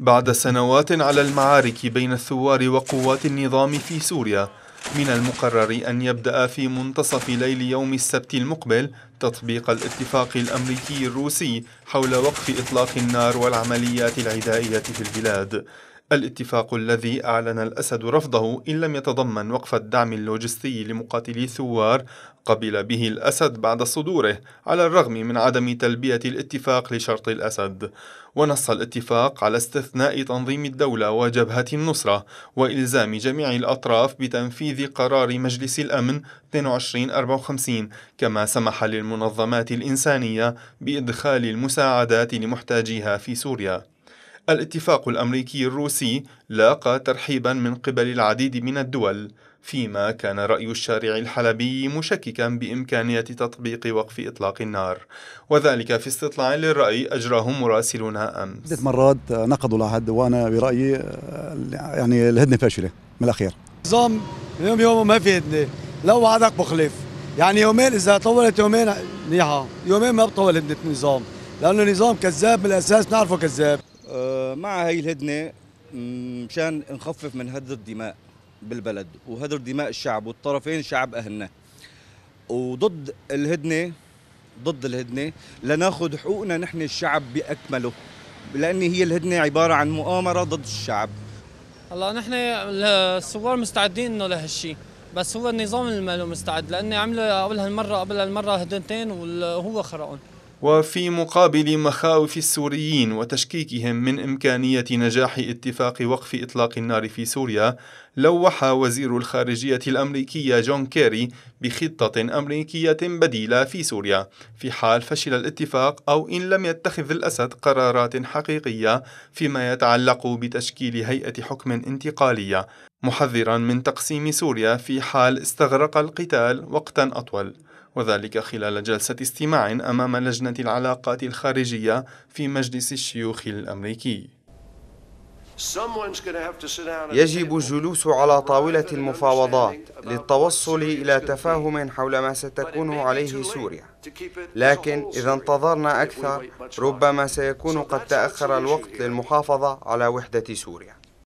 بعد سنوات على المعارك بين الثوار وقوات النظام في سوريا من المقرر أن يبدأ في منتصف ليل يوم السبت المقبل تطبيق الاتفاق الأمريكي الروسي حول وقف إطلاق النار والعمليات العدائية في البلاد الاتفاق الذي أعلن الأسد رفضه إن لم يتضمن وقف الدعم اللوجستي لمقاتلي ثوار قبل به الأسد بعد صدوره على الرغم من عدم تلبية الاتفاق لشرط الأسد ونص الاتفاق على استثناء تنظيم الدولة وجبهة النصرة وإلزام جميع الأطراف بتنفيذ قرار مجلس الأمن 2254 كما سمح للمنظمات الإنسانية بإدخال المساعدات لمحتاجيها في سوريا الاتفاق الأمريكي الروسي لاقى ترحيبا من قبل العديد من الدول فيما كان رأي الشارع الحلبي مشككا بإمكانية تطبيق وقف إطلاق النار وذلك في استطلاع للرأي أجراه مراسلنا أمس عدة مرات نقضوا العهد وأنا برأيي يعني الهدنة فاشلة من الأخير نظام يوم يوم ما في هدنة لو وعدك بخلف يعني يومين إذا طولت يومين منيحة يومين ما بطول هدنة النظام لأنه نظام كذاب من الأساس نعرفه كذاب آه، مع هي الهدنه مشان نخفف من هدر الدماء بالبلد وهدر دماء الشعب والطرفين شعب اهلنا وضد الهدنه ضد الهدنه لناخذ حقوقنا نحن الشعب باكمله لان هي الهدنه عباره عن مؤامره ضد الشعب هلا نحن الثوار مستعدين انه لهالشيء بس هو النظام اللي ما له مستعد لانه عمله قبل هالمره قبل هالمره هدنتين وهو خرقهم وفي مقابل مخاوف السوريين وتشكيكهم من إمكانية نجاح اتفاق وقف إطلاق النار في سوريا لوح وزير الخارجية الأمريكية جون كيري بخطة أمريكية بديلة في سوريا في حال فشل الاتفاق أو إن لم يتخذ الأسد قرارات حقيقية فيما يتعلق بتشكيل هيئة حكم انتقالية محذرا من تقسيم سوريا في حال استغرق القتال وقتا أطول وذلك خلال جلسة استماع أمام لجنة العلاقات الخارجية في مجلس الشيوخ الأمريكي يجب الجلوس على طاولة المفاوضات للتوصل إلى تفاهم حول ما ستكون عليه سوريا لكن إذا انتظرنا أكثر ربما سيكون قد تأخر الوقت للمحافظة على وحدة سوريا